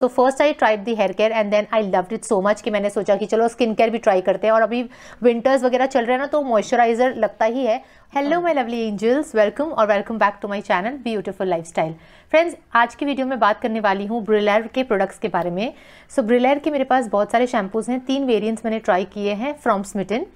तो first I tried the hair care and then I loved it so much कि मैंने सोचा कि चलो स्किन केयर भी ट्राई करते हैं और अभी विंटर्स वगैरह चल रहे हैं ना तो मॉइस्चराइजर लगता ही है hello my lovely angels welcome और welcome back to my channel beautiful life style friends आज की वीडियो में बात करने वाली हूँ ब्रिलैर के प्रोडक्ट्स के बारे में सो so, ब्रिलैर के मेरे पास बहुत सारे शैम्पूज़ हैं तीन वेरियंट्स मैंने ट्राई किए हैं फ्रॉम स्मिटन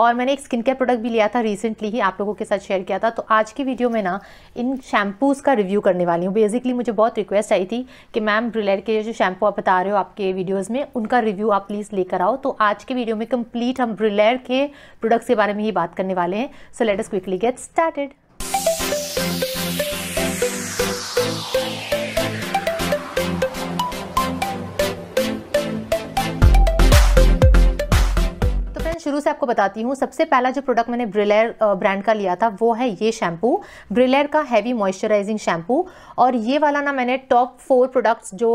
और मैंने एक स्किन केयर प्रोडक्ट भी लिया था रिसेंटली ही आप लोगों के साथ शेयर किया था तो आज की वीडियो में ना इन शैम्पूज़ का रिव्यू करने वाली हूँ बेसिकली मुझे बहुत रिक्वेस्ट आई थी कि मैम ब्रिलेर के जो शैम्पू आप बता रहे हो आपके वीडियोज़ में उनका रिव्यू आप प्लीज़ लेकर आओ तो आज के वीडियो में कम्प्लीट हम ब्रिलेर के प्रोडक्ट्स के बारे में ही बात करने वाले हैं so let's quickly get started शुरू से आपको बताती हूँ सबसे पहला जो प्रोडक्ट मैंने ब्रिलेयर ब्रांड का लिया था वो है ये शैम्पू ब्रिलेयर का हैवी मॉइस्चराइजिंग शैम्पू और ये वाला ना मैंने टॉप फोर प्रोडक्ट्स जो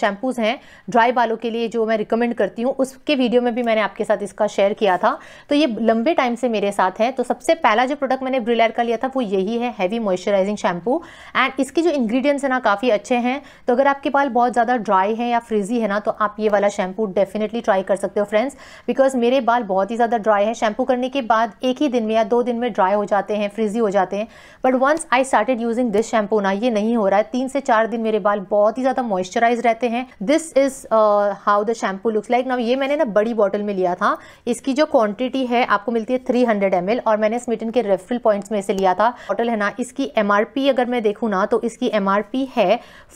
शैम्पूज़ हैं ड्राई बालों के लिए जो मैं रिकमेंड करती हूँ उसके वीडियो में भी मैंने आपके साथ इसका शेयर किया था तो ये लंबे टाइम से मेरे साथ है तो सबसे पहला जो प्रोडक्ट मैंने ब्रिलेयर का लिया था वो यही है हैवी मॉइस्चराइजिंग शैम्पू एंड इसके जो इन्ग्रीडियंट्स हैं ना काफ़ी अच्छे हैं तो अगर आपके बाल बहुत ज़्यादा ड्राई है या फ्रिजी है ना तो आप ये वाला शैम्पू डेफिनेटली ट्राई कर सकते हो फ्रेंड्स बिकॉज मेरे बाल बहुत बहुत ही ज़्यादा ड्राई है शैम्पू करने के बाद एक ही दिन में या दो दिन में ड्राई हो जाते हैं फ्रिजी हो जाते हैं but once I started using this shampoo ना ये नहीं हो रहा है तीन से चार दिन मेरे बाल बहुत ही ज़्यादा मॉइस्चराइज रहते हैं this is how the shampoo looks like ना ये मैंने ना बड़ी बॉटल में लिया था इसकी जो क्वान्टिटी है आपको मिलती है थ्री हंड्रेड और मैंने स्मिटन के रेफरल पॉइंट्स में से लिया था बॉटल है ना इसकी एम अगर मैं देखूँ ना तो इसकी एम है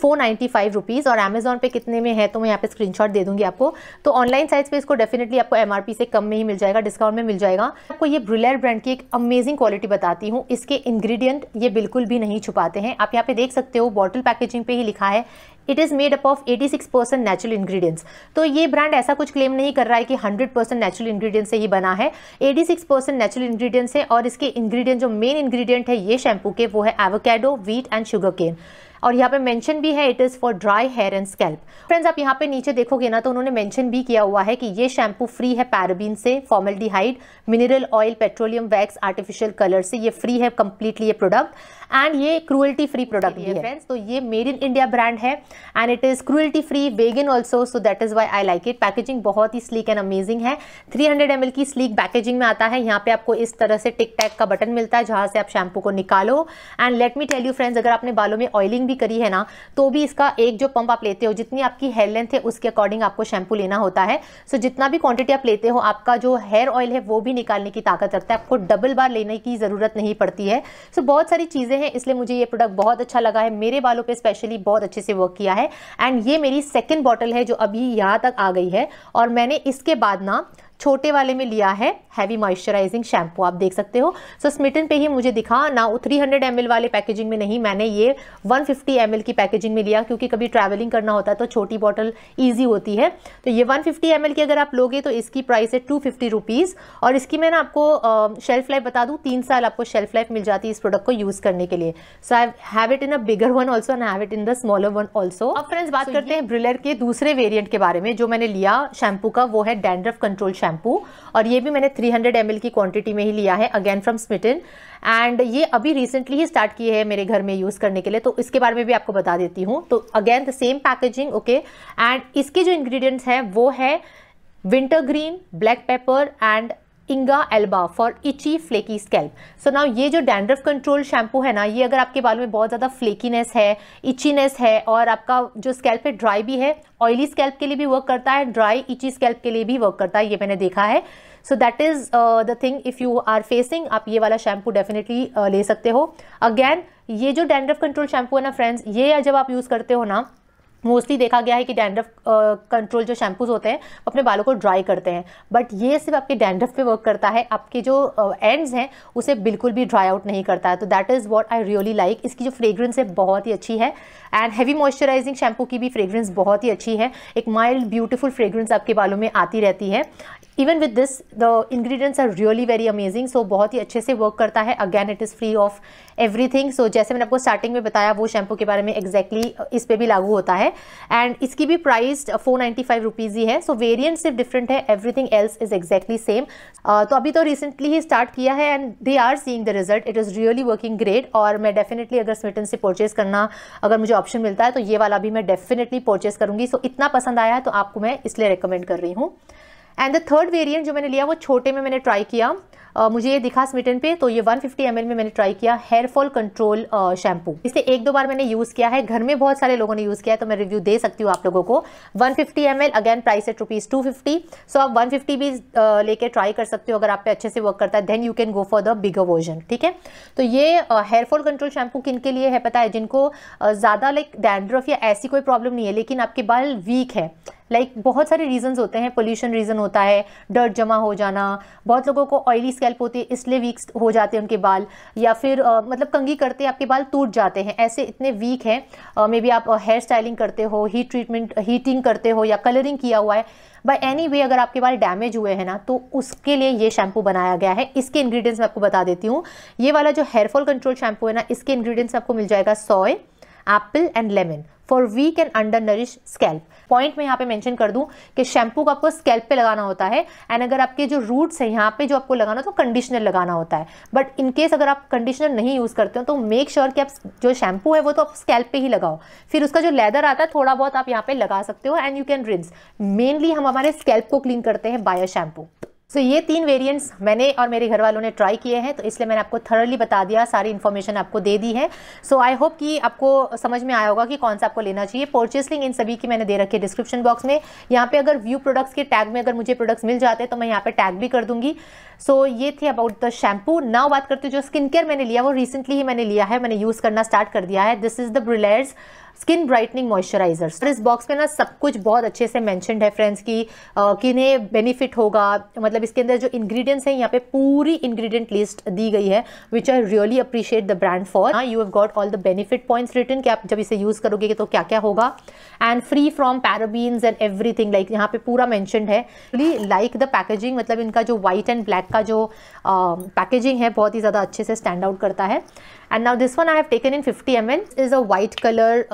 फोर नाइन्टी और अमेजोन पे कितने में है तो मैं यहाँ पे स्क्रीनशॉट दे दूंगी आपको तो ऑनलाइन साइज पे इसको डेफिनेटली आपको एम से कम में ही मिल जाएगा डिस्काउंट में मिल जाएगा आपको ये ब्रिलेर ब्रांड की एक अमेजिंग क्वालिटी बताती हूँ इसके इंग्रेडिएंट ये बिल्कुल भी नहीं छुपाते हैं आप यहाँ पे देख सकते हो बॉटल पैकेजिंग पे ही लिखा है it is made up of 86 percent natural ingredients तो ये ब्रांड ऐसा कुछ क्लेम नहीं कर रहा है कि 100 परसेंट नेचुरल इंग्रेडिएंट से ही बना है 86 परसेंट नेचुरल इंग्रेडिएंट्स है और इसके इंग्रीडियंट जो मेन इंग्रीडियंट है ये शैम्पू के वो है avocado wheat and sugar cane और यहाँ पे मेंशन भी है it is for dry hair and scalp friends आप यहाँ पे नीचे देखोगे ना तो उन्होंने मेंशन भी किया हुआ है कि ये शैम्पू फ्री है पैराबीन से formal mineral oil petroleum wax artificial colour से ये फ्री है कंप्लीटली ये प्रोडक्ट एंड ये क्रुअल्टी फ्री प्रोडक्ट भी है फ्रेंड्स तो ये मेड इन इंडिया ब्रांड है and it is cruelty free vegan also so that is why I like it packaging बहुत ही स्लीक एंड अमेजिंग है थ्री हंड्रेड एम की स्लीक पैकेजिंग में आता है यहाँ पे आपको इस तरह से टिक टैक का बटन मिलता है जहाँ से आप शैम्पू को निकालो and let me tell you friends अगर आपने बालों में ऑयलिंग भी करी है ना तो भी इसका एक जो पंप आप लेते हो जितनी आपकी हेयर लेंथ है उसके अकॉर्डिंग आपको शैम्पू लेना होता है सो जितना भी क्वांटिटी आप लेते हो आपका जो हेयर ऑयल है वो भी निकालने की ताकत रखता है आपको डबल बार लेने की ज़रूरत नहीं पड़ती है सो बहुत सारी चीज़ें हैं इसलिए मुझे ये प्रोडक्ट बहुत अच्छा लगा है मेरे बालों पर स्पेशली बहुत अच्छे से वर्क किया है एंड ये मेरी सेकेंड बॉटल है जो अभी यहाँ तक आ गई है और मैंने इसके बाद ना छोटे वाले में लिया है हैवी मॉइस्चराइजिंग शैम्पू आप देख सकते हो सो so, स्मिटन पे ही मुझे दिखा ना वो थ्री हंड्रेड वाले पैकेजिंग में नहीं मैंने ये वन फिफ्टी की पैकेजिंग में लिया क्योंकि कभी ट्रैवलिंग करना होता है तो छोटी बॉटल ईजी होती है तो ये वन फिफ्टी की अगर आप लोगे तो इसकी प्राइस है टू फिफ्टी और इसकी मैं ना आपको शेल्फ लाइफ बता दूँ तीन साल आपको शेल्फ लाइफ मिल जाती है इस प्रोडक्ट को यूज़ करने के लिए so I have it in a bigger one also and have it in the smaller one also अब फ्रेंड्स बात so, करते हैं ब्रिलर के दूसरे वेरियंट के बारे में जो मैंने लिया शैम्पू का वो है डैंड्रफ कंट्रोल शैम्पू शैम्पू और ये भी मैंने 300 हंड्रेड की क्वांटिटी में ही लिया है अगेन फ्रॉम स्मिटन एंड ये अभी रिसेंटली ही स्टार्ट किए हैं मेरे घर में यूज़ करने के लिए तो इसके बारे में भी आपको बता देती हूँ तो again the same packaging okay and इसके जो इन्ग्रीडियंट्स हैं वो है winter green black pepper and इंगा एल्बा for itchy flaky scalp so now ये जो डैंड्रफ कंट्रोल शैम्पू है ना ये अगर आपके बालों में बहुत ज़्यादा फ्लेकीनेस है इचीनेस है और आपका जो स्कैल्प है ड्राई भी है ऑयली स्कैल्प के लिए भी वर्क करता है ड्राई इची स्कैल्प के लिए भी वर्क करता है ये मैंने देखा है so that is the thing if you are facing आप ये वाला शैम्पू डेफिनेटली uh, ले सकते हो अगैन ये जो डैंड्रफ कंट्रोल शैम्पू है ना फ्रेंड्स ये जब आप यूज़ करते हो ना मोस्टली देखा गया है कि डैंड्रफ कंट्रोल जो शैम्पूज होते हैं अपने बालों को ड्राई करते हैं बट ये सिर्फ आपके डैंड्रफ पे वर्क करता है आपके जो एंड्स uh, हैं उसे बिल्कुल भी ड्राई आउट नहीं करता है तो that is what I really like इसकी जो फ्रेग्रेंस है बहुत ही अच्छी है एंड हैवी मॉइस्चराइजिंग शैम्पू की भी फ्रेग्रेंस बहुत ही अच्छी है एक माइल्ड ब्यूटीफुल फ्रेग्रेंस आपके बालों में आती रहती है even with this the ingredients are really very amazing so बहुत ही अच्छे से वर्क करता है again it is free of everything so जैसे मैंने आपको स्टार्टिंग में बताया वो शैम्पू के बारे में एक्जैक्टली exactly इस पर भी लागू होता है एंड इसकी भी price four ninety five rupees ही है सो वेरियंट सिर्फ डिफरेंट है everything else is exactly same तो अभी तो रिसेंटली ही स्टार्ट किया है and they are seeing the result it is really working great और मैं डेफिनेटली अगर स्मिटन से परचेज़ करना अगर मुझे ऑप्शन मिलता है तो ये वाला भी मैं डेफिनेटली परचेज़ करूँगी सो so, इतना पसंद आया है तो आपको मैं इसलिए रिकमेंड कर रही हूँ एंड द थर्ड वेरिएंट जो मैंने लिया वो छोटे में मैंने ट्राई किया Uh, मुझे ये दिखा स्मिटन पे तो ये 150 फिफ्टी में मैंने ट्राई किया हेयर फॉल कंट्रोल शैम्पू इसे एक दो बार मैंने यूज़ किया है घर में बहुत सारे लोगों ने यूज़ किया है तो मैं रिव्यू दे सकती हूँ आप लोगों को 150 fifty again price at rupees two so आप 150 भी uh, लेके ट्राई कर सकते हो अगर आप पे अच्छे से वर्क करता है then you can go for the bigger version ठीक है तो ये हेयर फॉल कंट्रोल शैम्पू किन के लिए है पता है जिनको uh, ज़्यादा लाइक डैंड्रफ या ऐसी कोई प्रॉब्लम नहीं है लेकिन आपके बाल वीक है लाइक like, बहुत सारे रीजंस होते हैं पोल्यूशन रीज़न होता है डर्ट जमा हो जाना बहुत लोगों को ऑयली स्कैल्प होती है इसलिए वीक हो जाते हैं उनके बाल या फिर uh, मतलब कंगी करते आपके बाल टूट जाते हैं ऐसे इतने वीक हैं मे बी आप हेयर स्टाइलिंग करते हो हीट ट्रीटमेंट हीटिंग करते हो या कलरिंग किया हुआ है बाय एनी वे अगर आपके बाल डैमेज हुए हैं ना तो उसके लिए ये शैम्पू बनाया गया है इसके इंग्रेडिएंट्स मैं आपको बता देती हूँ ये वाला जो हेयरफॉल कंट्रोल शैम्पू है ना इसके इंग्रेडिएंट्स आपको मिल जाएगा soy apple and lemon for weak and under nourish scalp point मैं यहाँ पे मेंशन कर दूं कि शैम्पू को आपको स्कैल्प पे लगाना होता है एंड अगर आपके जो रूट्स है यहाँ पे जो आपको लगाना होता है तो कंडीशनर लगाना होता है बट इनकेस अगर आप कंडीशनर नहीं यूज़ करते हो तो मेक श्योर sure कि आप जो शैम्पू है वो तो आप स्कैल्प पे ही लगाओ फिर उसका जो लेदर आता है थोड़ा बहुत आप यहाँ पे लगा सकते हो and you can rinse mainly हम हमारे स्कैल्प को क्लीन करते हैं बायो शैम्पू सो so, ये तीन वेरिएंट्स मैंने और मेरे घर वालों ने ट्राई किए हैं तो इसलिए मैंने आपको थर्डली बता दिया सारी इन्फॉर्मेशन आपको दे दी है सो आई होप कि आपको समझ में आया होगा कि कौन सा आपको लेना चाहिए परचेसिंग इन सभी की मैंने दे रखी है डिस्क्रिप्शन बॉक्स में यहाँ पे अगर व्यू प्रोडक्ट्स के टैग में अगर मुझे प्रोडक्ट्स मिल जाते हैं तो मैं यहाँ पर टैग भी कर दूँगी सो so, ये थी अबाउट द शैम्पू नाउ बात करते जो स्किन केयर मैंने लिया वो रिसेंटली ही मैंने लिया है मैंने यूज़ करना स्टार्ट कर दिया है this is the Brillare's skin brightening moisturiser और इस बॉक्स में ना सब कुछ बहुत अच्छे से मैंशनड है फ्रेंड्स की किन्हें बेनिफिट होगा मतलब इसके अंदर जो इन्ग्रीडियंट्स हैं यहाँ पे पूरी इन्ग्रीडियंट लिस्ट दी गई है which I really appreciate the brand for you have got all the benefit points written कि आप जब इसे यूज़ करोगे तो क्या क्या होगा and free from parabens and everything like यहाँ पे पूरा मैंशनड है लाइक द पैकेजिंग मतलब इनका जो व्हाइट एंड ब्लैक का जो पैकेजिंग है बहुत ही ज़्यादा अच्छे से स्टैंड आउट करता है and now this one I have taken in fifty M N is a white colour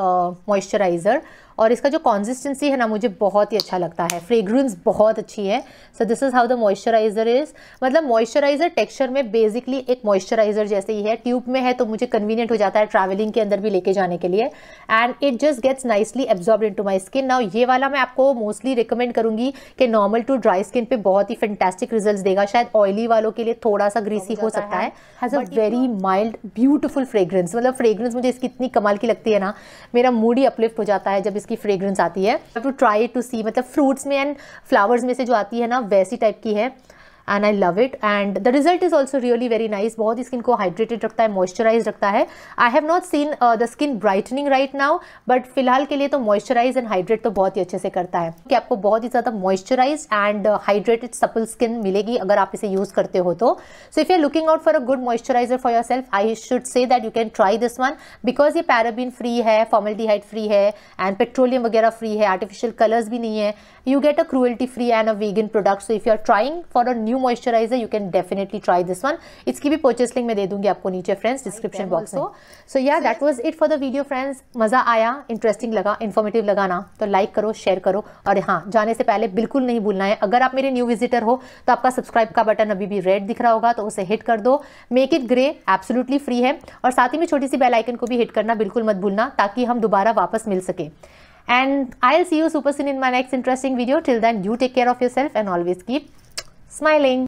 moisturiser और इसका जो कॉन्सिस्टेंसी है ना मुझे बहुत ही अच्छा लगता है फ्रेग्रेंस बहुत अच्छी है so this is how the moisturiser is मतलब मॉइस्चराइज़र टेक्सचर में बेसिकली एक मॉइस्चराइज़र जैसे ही है ट्यूब में है तो मुझे कन्वीनियंट हो जाता है ट्रैवलिंग के अंदर भी लेके जाने के लिए and it just gets nicely absorb into my skin now ये वाला मैं आपको मोस्टली रिकमेंड करूँगी कि नॉर्मल टू ड्राई स्किन पे बहुत ही फैंटेस्टिक रिजल्ट देगा शायद ऑयली वालों के लिए थोड़ा सा ग्रीसी हो सकता है has a very mild beautiful fragrance मतलब फ्रेग्रेंस मुझे इसकी इतनी कमाल की लगती है ना मेरा मूड ही अपलिफ्ट हो जाता है जब इस उसकी फ्रेग्रेंस आती है टू ट्राई टू सी मतलब फ्रूट्स में एंड फ्लावर्स में से जो आती है ना वैसी टाइप की है and I love it and the result is also really very nice बहुत ही स्किन को हाइड्रेटेड रखता है मॉइस्चराइज रखता है I have not seen the skin brightening right now but फिलहाल के लिए तो मॉइस्चराइज एंड हाइड्रेट तो बहुत ही अच्छे से करता है कि आपको बहुत ही ज़्यादा moisturise and hydrated supple skin मिलेगी अगर आप इसे यूज़ करते हो तो so if you looking out for a good moisturiser for your self I should say that you can try this one because ये पैराबिन फ्री है फॉर्मल्डिहाइड फ्री है एंड पेट्रोलियम वगैरह फ्री है आर्टिफिशियल कलर्स भी नहीं है you get a cruelty free and a vegan product so if you are trying for a new moisturizer you can definitely try this one इसकी bhi purchase link main de dungi aapko niche friends description box mein so yeah that was it for the video friends maza aaya interesting laga informative laga na to like karo share karo aur ha jaane se pehle bilkul nahi bhulna hai agar aap mere new visitor ho to aapka subscribe ka button abhi bhi red dikh raha hoga to use hit kar do make it grey absolutely free hai aur साथ hi mein choti si bell icon ko bhi hit karna bilkul mat bhulna taki hum dobara wapas mil sake And I'll see you super soon in my next interesting video. Till then, you take care of yourself and always keep smiling.